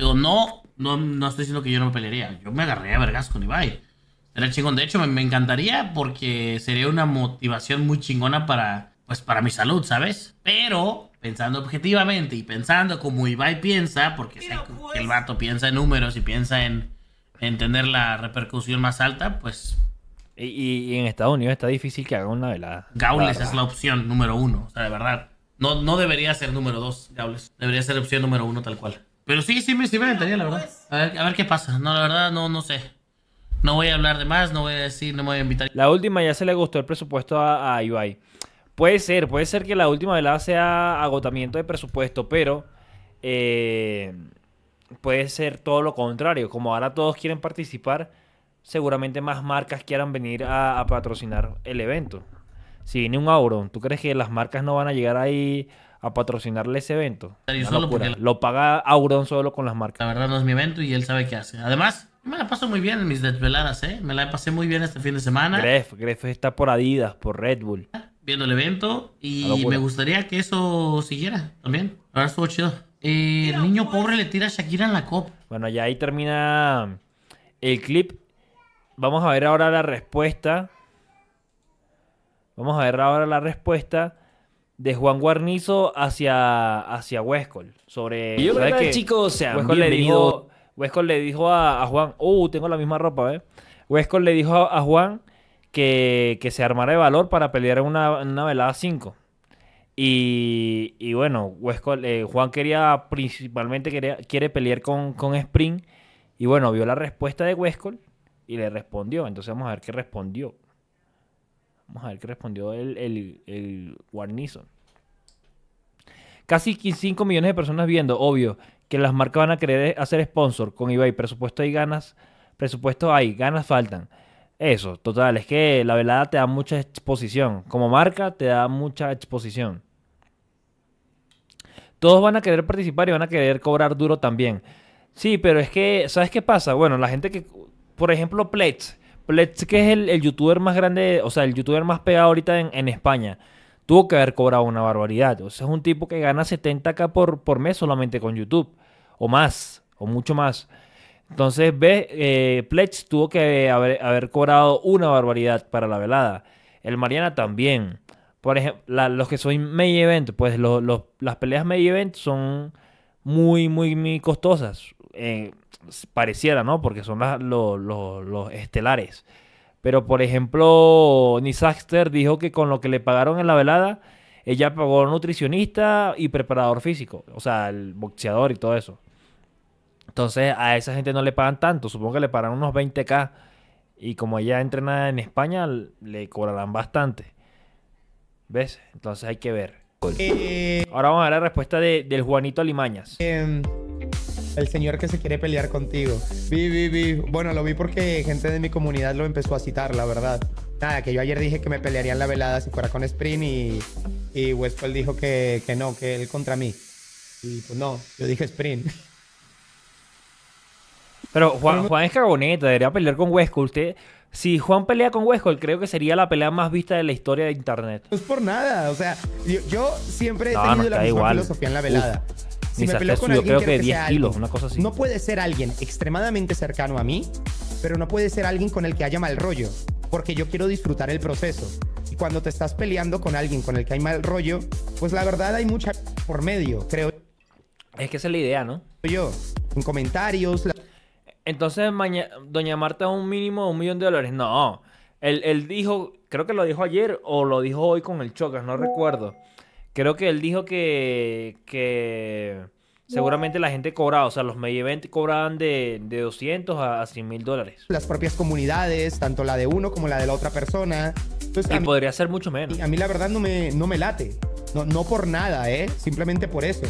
Digo, no, no, no estoy diciendo que yo no me pelearía. Yo me agarraría a vergas con Ibai. Sería chingón. De hecho, me, encantaría porque sería una motivación muy chingona para, pues, para mi salud, ¿sabes? Pero pensando objetivamente y pensando como Ibai piensa, porque pues el vato piensa en números y piensa en, entender tener la repercusión más alta, pues... Y, en Estados Unidos está difícil que haga una velada. Gaules es la opción número uno, o sea, de verdad. No, no debería ser número dos, Gaules. Debería ser opción número uno tal cual. Pero sí, sí me, sí la verdad. Pues. A ver, qué pasa. No, la verdad, no, no sé. No voy a hablar de más, no voy a decir, no me voy a invitar. La última ya se le gustó el presupuesto a, Ibai. Puede ser, puede ser que la última velada sea agotamiento de presupuesto, pero eh, puede ser todo lo contrario. Como ahora todos quieren participar, seguramente más marcas quieran venir a, a patrocinar el evento. Si viene un Auron, ¿tú crees que las marcas no van a llegar ahí a patrocinarle ese evento. Lo paga Auron solo con las marcas. La verdad no es mi evento y él sabe qué hace. Además, me la paso muy bien en mis desveladas, ¿eh? Me la pasé muy bien este fin de semana. Gref, Gref está por Adidas, por Red Bull. Viendo el evento y me gustaría que eso siguiera también. Ahora estuvo chido. Eh, el niño pobre le tira a Shakira en la copa. Bueno, ya ahí termina el clip. Vamos a ver ahora la respuesta. Vamos a ver ahora la respuesta de Juan Guarnizo hacia, hacia Y Sobre, yo creo que chicos, o sea, le dijo, le dijo a, Juan, uh, tengo la misma ropa, ¿eh? Huescol le dijo a, Juan que, se armara de valor para pelear en una, velada 5. Y, bueno, Huescol eh, Juan quería, principalmente quería, quiere pelear con, con Spring. Y bueno, vio la respuesta de Huescol y le respondió. Entonces vamos a ver qué respondió. Vamos a ver qué respondió el, el, guarnizo. Casi 5 millones de personas viendo, obvio, que las marcas van a querer hacer sponsor con eBay. Presupuesto hay ganas, presupuesto hay, ganas faltan. Eso, total, es que la velada te da mucha exposición. Como marca te da mucha exposición. Todos van a querer participar y van a querer cobrar duro también. Sí, pero es que, ¿sabes qué pasa? Bueno, la gente que, por ejemplo, Plates, Pletz, que es el, youtuber más grande, o sea, el youtuber más pegado ahorita en, España, tuvo que haber cobrado una barbaridad. O sea, es un tipo que gana 70k por, por mes solamente con YouTube, o más, o mucho más. Entonces, ve, eh, tuvo que haber, cobrado una barbaridad para la velada. El Mariana también. Por ejemplo, los que son main event, pues las peleas main event son muy, muy, muy costosas. Eh, pareciera, ¿no? Porque son los estelares. Pero, por ejemplo, Nisaxter dijo que con lo que le pagaron en la velada, ella pagó nutricionista y preparador físico, o sea, el boxeador y todo eso. Entonces, a esa gente no le pagan tanto, supongo que le pagan unos 20k. Y como ella entrena en España, le cobrarán bastante. ¿Ves? Entonces hay que ver. Eh, Ahora vamos a ver la respuesta de, del Juanito Alimañas. Em, el señor que se quiere pelear contigo. Vi, vi, vi. Bueno, lo vi porque gente de mi comunidad lo empezó a citar, la verdad. Nada, que yo ayer dije que me pelearía en la velada si fuera con Sprint y, y dijo que, que no, que él contra mí. Y pues no, yo dije Sprint. Pero Juan, Juan es cagoneta, debería pelear con Westphal. Usted, si Juan pelea con Westphal, creo que sería la pelea más vista de la historia de Internet. No es por nada, o sea, yo, siempre he no, tenido la misma filosofía en la velada. Si con alguien, creo una cosa así. No puede ser alguien extremadamente cercano a mí, pero no puede ser alguien con el que haya mal rollo, porque yo quiero disfrutar el proceso. Y cuando te estás peleando con alguien con el que hay mal rollo, pues la verdad hay mucha por medio, creo. Es que esa es la idea, ¿no? Yo, en comentarios. Entonces, doña Marta, un mínimo de un millón de dólares. No, él, él, dijo, creo que lo dijo ayer o lo dijo hoy con el Chocas, no recuerdo. Creo que él dijo que, seguramente la gente cobraba, o sea, los Medievent cobraban de, de 200 a, 100 mil dólares. Las propias comunidades, tanto la de uno como la de la otra persona. y podría ser mucho menos. A mí la verdad no me, no me late. No, no por nada, ¿eh? Simplemente por eso.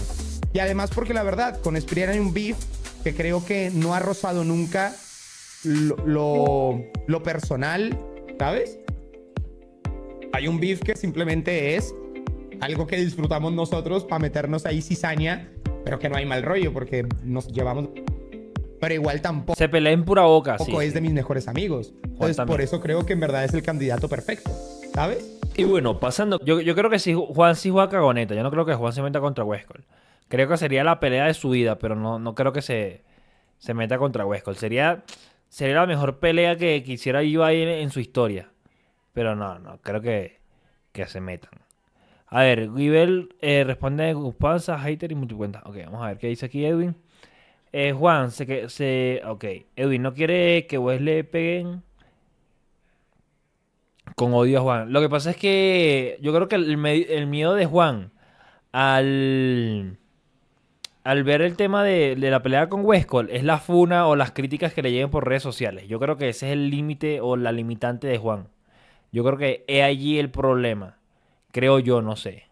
Y además porque la verdad, con Sprian hay un beef que creo que no ha rozado nunca lo, lo, lo personal, ¿sabes? Hay un beef que simplemente es algo que disfrutamos nosotros para meternos ahí cizaña, pero que no hay mal rollo porque nos llevamos... Pero igual tampoco... Se pelea en pura boca. sí, es de mis mejores amigos. por eso creo que en verdad es el candidato perfecto, ¿sabes? Y bueno, pasando... Yo, yo creo que si Juan sí juega cagoneta, yo no creo que Juan se meta contra Huesco Creo que sería la pelea de su vida, pero no, no creo que se, se meta contra Huesco Sería, sería la mejor pelea que quisiera yo en, en su historia. Pero no, no, creo que, que se metan. A ver, Givel eh, responde responde Guspanza, hater y multicuenta. Ok, vamos a ver qué dice aquí Edwin. Eh, Juan, se que se. Ok, Edwin no quiere que Wes le peguen con odio a Juan. Lo que pasa es que yo creo que el, miedo de Juan al al ver el tema de, la pelea con Westcol es la funa o las críticas que le lleguen por redes sociales. Yo creo que ese es el límite o la limitante de Juan. Yo creo que es allí el problema. Creo yo, no sé.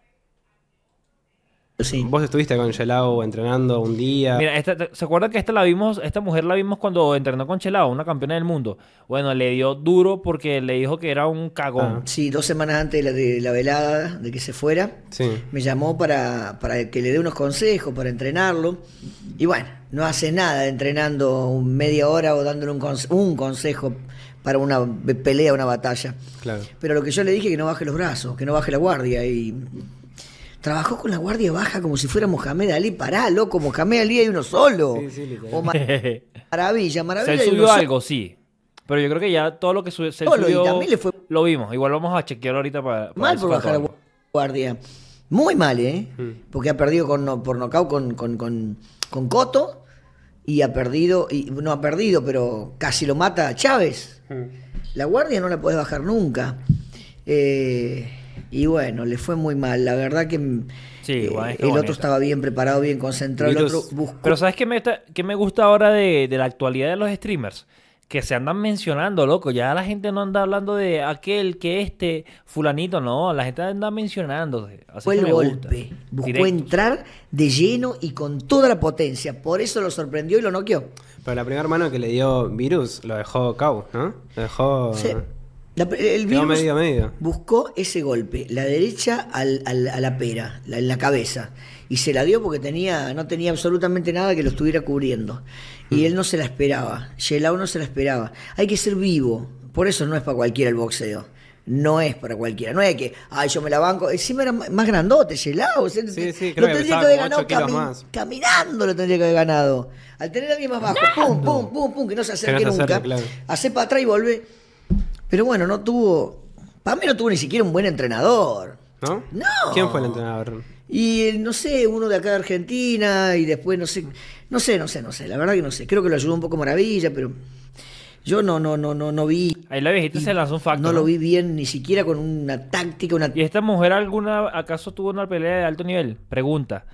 Vos estuviste con Chelao entrenando un día. Mira, ¿se acuerdan que esta la vimos, esta mujer la vimos cuando entrenó con Chelao, una campeona del mundo? Bueno, le dio duro porque le dijo que era un cagón. Ah. Sí, dos semanas antes de la, velada, de que se fuera, me llamó para, que le dé unos consejos, para entrenarlo. Y bueno, no hace nada entrenando media hora o dándole un, un consejo para una pelea, una batalla. Claro. Pero lo que yo le dije que no baje los brazos, que no baje la guardia. Y trabajó con la guardia baja como si fuera Mohamed Ali. Pará, loco, Mohamed Ali hay uno solo. maravilla, maravilla. Se subió algo, sí. Pero yo creo que ya todo lo que se subió, lo vimos. Igual vamos a chequear ahorita para... Mal por bajar la guardia. Muy mal, ¿eh? Hmm. Porque ha perdido con, por nocaut con, con, con, con Coto y ha perdido, y no ha perdido, pero casi lo mata a Chávez. Mm. La guardia no la puedes bajar nunca. Eh, y bueno, le fue muy mal. La verdad que eh, el otro estaba bien preparado, bien concentrado. Pero ¿sabes qué me, me gusta ahora de, de la actualidad de los streamers? que se andan mencionando, loco. Ya la gente no anda hablando de aquel, que este, fulanito, no. La gente anda mencionando. Fue el golpe. Buscó entrar de lleno y con toda la potencia. Por eso lo sorprendió y lo noqueó. Pero la primera mano que le dio Virus lo dejó caos, ¿no? Lo dejó... Sí. el virus buscó ese golpe, la derecha al, a la pera, en la cabeza, y se la dio porque tenía, no tenía absolutamente nada que lo estuviera cubriendo. Mm. Y él no se la esperaba, Yelao no se la esperaba. Hay que ser vivo, por eso no es para cualquiera el boxeo. No es para cualquiera, no es que, ay, yo me la banco. Encima era más grandote, Yelao, Sí, sí, lo tendría que haber ganado caminando, lo tendría que haber ganado. Al tener a alguien más bajo, pum, pum, pum, pum, que no se acerque nunca. Hace para atrás y vuelve. Pero bueno, no tuvo, para mí no tuvo ni siquiera un buen entrenador. ¿No? No. ¿Quién fue el entrenador? Y no sé, uno de acá de Argentina, y después no sé, no sé, no sé, no sé, la verdad que no sé. Creo que lo ayudó un poco Maravilla, pero yo no, no, no, no, no vi. Ahí la viejita se lanzó un factor. No, lo vi bien, ni siquiera con una táctica, una. ¿Y esta mujer alguna, acaso tuvo una pelea de alto nivel? Pregunta.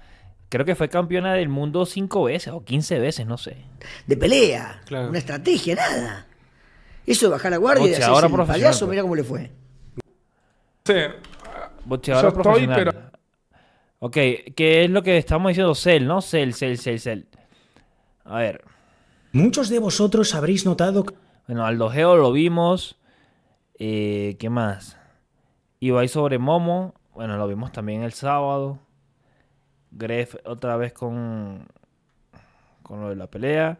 Creo que fue campeona del mundo cinco veces o quince veces, no sé. De pelea, una estrategia, nada. Eso de bajar la guardia y payaso, pues". mira cómo le fue. Sí. Ok, ¿qué es lo que estamos diciendo? Cell, ¿no? Cell, cell, cell, cell. A ver. Muchos de vosotros habréis notado. Que... Bueno, Aldo Geo lo vimos. Eh, ¿Qué más? Ibai sobre Momo. Bueno, lo vimos también el sábado. Gref otra vez con, con lo de la pelea.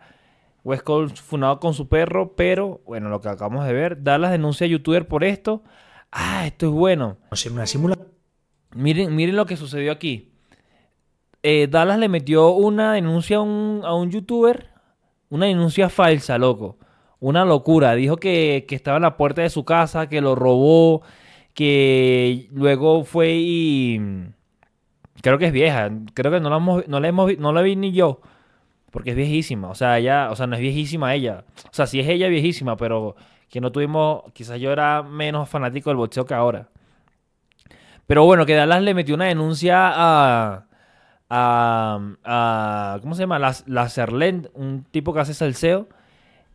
West Coast funado con su perro, pero bueno, lo que acabamos de ver. da las denuncias a youtuber por esto. Ah, esto es bueno. una simulación. Miren, miren lo que sucedió aquí. Eh, Dallas le metió una denuncia a un, youtuber, una denuncia falsa, loco. Una locura. Dijo que, estaba en la puerta de su casa, que lo robó, que luego fue y... Creo que es vieja, creo que no la, hemos, no hemos, no la vi ni yo, porque es viejísima. O sea, ella, o sea, no es viejísima ella. O sea, sí es ella viejísima, pero que no tuvimos, quizás yo era menos fanático del boxeo que ahora. Pero bueno, que Dallas le metió una denuncia a. a, ¿Cómo se llama? La, la Serlent, un tipo que hace salseo.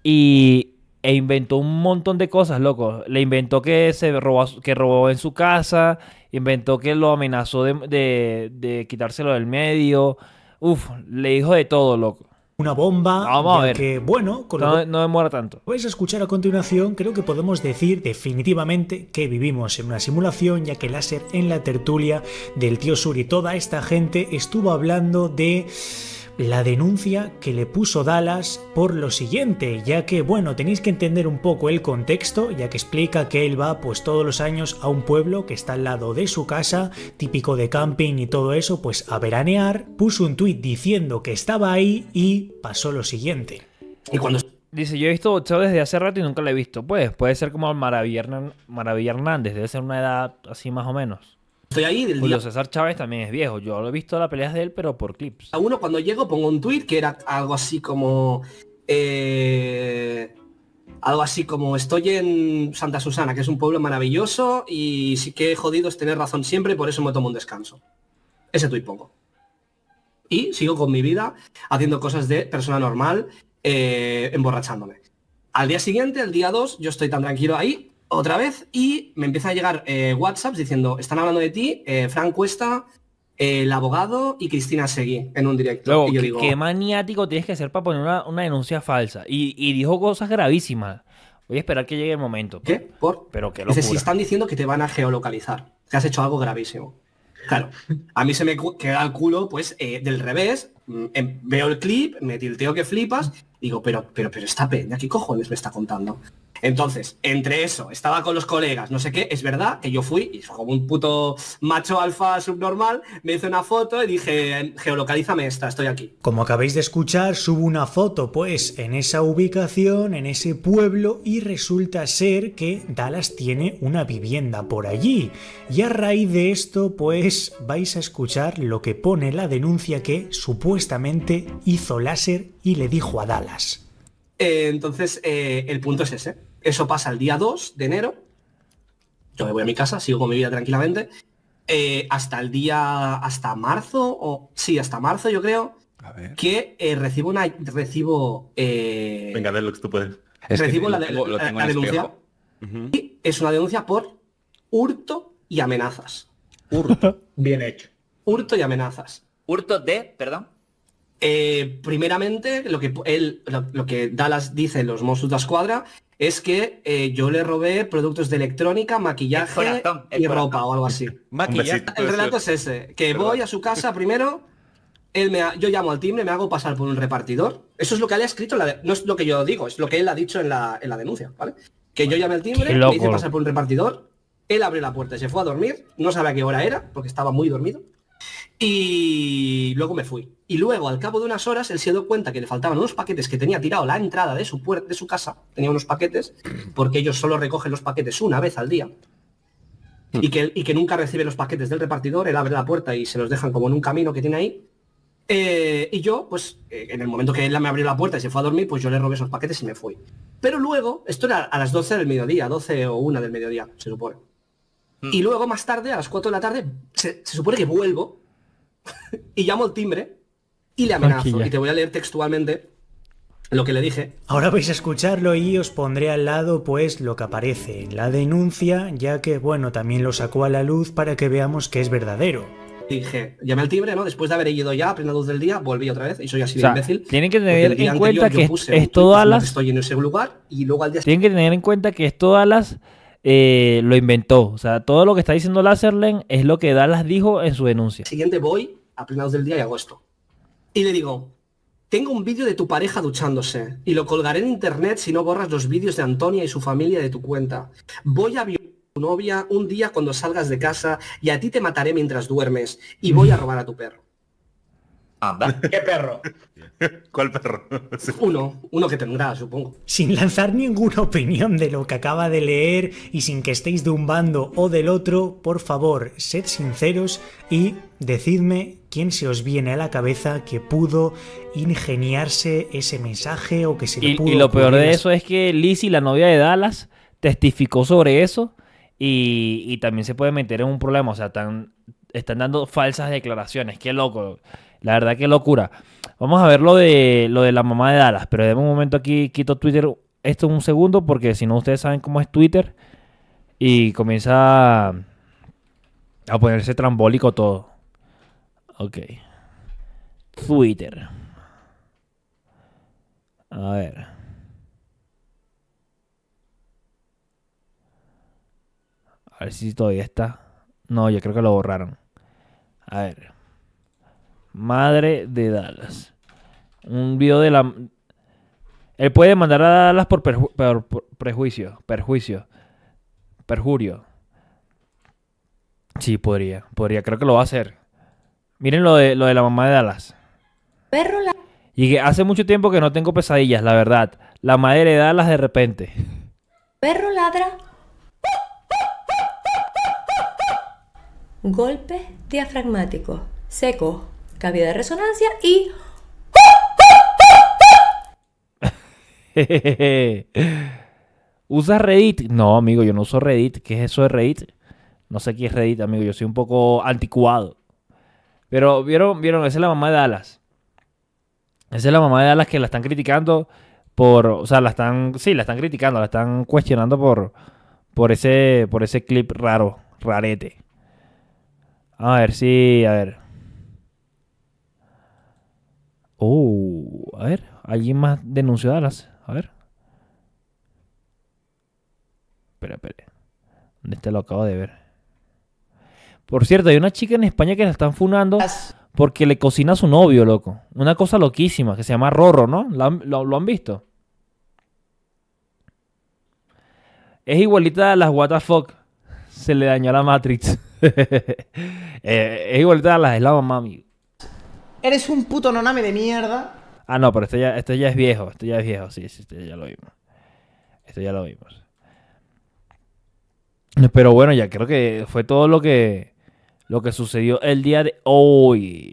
Y. E inventó un montón de cosas, loco. Le inventó que se robó, que robó en su casa. Inventó que lo amenazó de, de, de quitárselo del medio. Uf, le dijo de todo, loco una bomba. Vamos a ver. Que, bueno, con no, lo que demora tanto. Voy a escuchar a continuación, creo que podemos decir definitivamente que vivimos en una simulación, ya que Láser en la tertulia del tío Sur y toda esta gente estuvo hablando de la denuncia que le puso Dallas por lo siguiente, ya que bueno, tenéis que entender un poco el contexto, ya que explica que él va pues todos los años a un pueblo que está al lado de su casa, típico de camping y todo eso, pues a veranear, puso un tuit diciendo que estaba ahí y pasó lo siguiente. Y cuando Dice, yo he visto boxeo desde hace rato y nunca lo he visto. Pues, puede ser como Maravilla Hernández, debe ser una edad así más o menos estoy ahí del Julio César Chávez también es viejo. Yo lo he visto las peleas de él, pero por clips. A uno cuando llego pongo un tweet que era algo así como. Eh, algo así como estoy en Santa Susana, que es un pueblo maravilloso y sí que he jodido es tener razón siempre, por eso me tomo un descanso. Ese tweet pongo. Y sigo con mi vida haciendo cosas de persona normal, eh, emborrachándome. Al día siguiente, el día 2, yo estoy tan tranquilo ahí, otra vez y me empieza a llegar eh, WhatsApps diciendo, están hablando de ti, eh, Frank Cuesta, eh, el abogado y Cristina Seguí en un directo. y yo digo, qué maniático tienes que ser para poner una, denuncia falsa. Y, dijo cosas gravísimas. Voy a esperar que llegue el momento. ¿Qué? ¿Por? Pero que locura. Dice, si están diciendo que te van a geolocalizar, que has hecho algo gravísimo. Claro, a mí se me queda el culo, pues, del revés. Mm, em, veo el clip, me tilteo que flipas, digo, pero, pero, pero esta peña, ¿qué cojones me está contando? Entonces, entre eso, estaba con los colegas, no sé qué, es verdad que yo fui, y como un puto macho alfa subnormal, me hice una foto y dije, geolocalízame esta, estoy aquí. Como acabéis de escuchar, subo una foto, pues, en esa ubicación, en ese pueblo, y resulta ser que Dallas tiene una vivienda por allí. Y a raíz de esto, pues, vais a escuchar lo que pone la denuncia que supuestamente hizo Láser y le dijo a Dallas. Eh, entonces, eh, el punto es ese eso pasa el día 2 de enero. Yo me voy a mi casa, sigo con mi vida tranquilamente. Eh, hasta el día, hasta marzo, o sí, hasta marzo yo creo, que eh, recibo una, recibo... Eh, Venga, lo que tú puedes. recibo la, denuncia. Y es una denuncia por hurto y amenazas. Hurto. Bien hecho. Hurto y amenazas. Hurto de, perdón. primeramente, lo que él, lo, que Dallas dice los Monstruos de la Escuadra es que eh, yo le robé productos de electrónica, maquillaje eh, y ropa o algo así. El relato es ese, que voy a su casa primero, él me yo llamo al timbre, me hago pasar por un repartidor. Eso es lo que él ha escrito, no es lo que yo digo, es lo que él ha dicho en la, denuncia, ¿vale? Que yo llame al timbre, me hice pasar por un repartidor, él abrió la puerta, y se fue a dormir, no sabe qué hora era, porque estaba muy dormido. Y luego me fui. Y luego, al cabo de unas horas, él se dio cuenta que le faltaban unos paquetes que tenía tirado la entrada de su, puerta, de su casa. Tenía unos paquetes, porque ellos solo recogen los paquetes una vez al día. Hmm. Y que, que nunca recibe los paquetes del repartidor. Él abre la puerta y se los dejan como en un camino que tiene ahí. Eh, y yo, pues, eh, en el momento que él me abrió la puerta y se fue a dormir, pues yo le robé esos paquetes y me fui. Pero luego, esto era a las 12 del mediodía, 12 o 1 del mediodía, se supone. Hmm. Y luego, más tarde, a las 4 de la tarde, se supone que vuelvo y llamo al timbre y le amenazo. Y te voy a leer textualmente lo que le dije. Ahora vais a escucharlo y os pondré al lado pues lo que aparece en la denuncia, ya que bueno, también lo sacó a la luz para que veamos que es verdadero. Dije, llamé al timbre, ¿no? Después de haber ido ya a plena luz del día, volví otra vez y soy así de imbécil. Tienen que tener en cuenta que esto es Alas. Estoy en ese lugar Tienen que tener en cuenta que es eh, lo inventó. O sea, todo lo que está diciendo Lazerlen es lo que Dallas dijo en su denuncia. Siguiente voy a primeros del día de agosto. Y le digo, tengo un vídeo de tu pareja duchándose y lo colgaré en internet si no borras los vídeos de Antonia y su familia de tu cuenta. Voy a violar a tu novia un día cuando salgas de casa y a ti te mataré mientras duermes y voy a robar a tu perro. Anda. ¿Qué perro? ¿Cuál perro? Uno, uno que tendrá, supongo. Sin lanzar ninguna opinión de lo que acaba de leer y sin que estéis de un bando o del otro, por favor, sed sinceros y Decidme quién se os viene a la cabeza que pudo ingeniarse ese mensaje o que se le pudo. Y lo peor de eso es que Lizzie, la novia de Dallas, testificó sobre eso y, también se puede meter en un problema. O sea, están dando falsas declaraciones. Qué loco. La verdad, qué locura. Vamos a ver lo de, lo de la mamá de Dallas, pero de un momento aquí quito Twitter esto un segundo porque si no ustedes saben cómo es Twitter y comienza a ponerse trambólico todo. Ok. Twitter. A ver. A ver si todavía está. No, yo creo que lo borraron. A ver. Madre de Dallas. Un video de la... Él puede mandar a Dallas por, por prejuicio. Perjuicio. Perjurio. Sí, podría. Podría. Creo que lo va a hacer. Miren lo de, lo de la mamá de Dallas. Perro ladra. Y que hace mucho tiempo que no tengo pesadillas, la verdad. La madre de Dallas de repente. Perro ladra. golpe diafragmático Seco. cavidad de resonancia y... Usa Reddit? No, amigo, yo no uso Reddit. ¿Qué es eso de Reddit? No sé qué es Reddit, amigo. Yo soy un poco anticuado. Pero vieron, vieron, esa es la mamá de Dallas. Esa es la mamá de Dallas que la están criticando por, o sea, la están, sí, la están criticando, la están cuestionando por, por ese, por ese clip raro, rarete. A ver, sí, a ver. Oh, a ver, alguien más denunció a Dallas, a ver. Espera, espera. ¿Dónde está lo acabo de ver? Por cierto, hay una chica en España que la están funando porque le cocina a su novio, loco. Una cosa loquísima que se llama Rorro, ¿no? ¿Lo han, visto? Es igualita a las WTF. Se le dañó la Matrix. Eh, es igualita a las Slava Mami. Eres un puto noname de mierda. Ah, no, pero este ya, este ya es viejo. Este ya es viejo, sí, sí, este ya lo vimos. Este ya lo vimos. Pero bueno, ya creo que fue todo lo que lo que sucedió el día de hoy.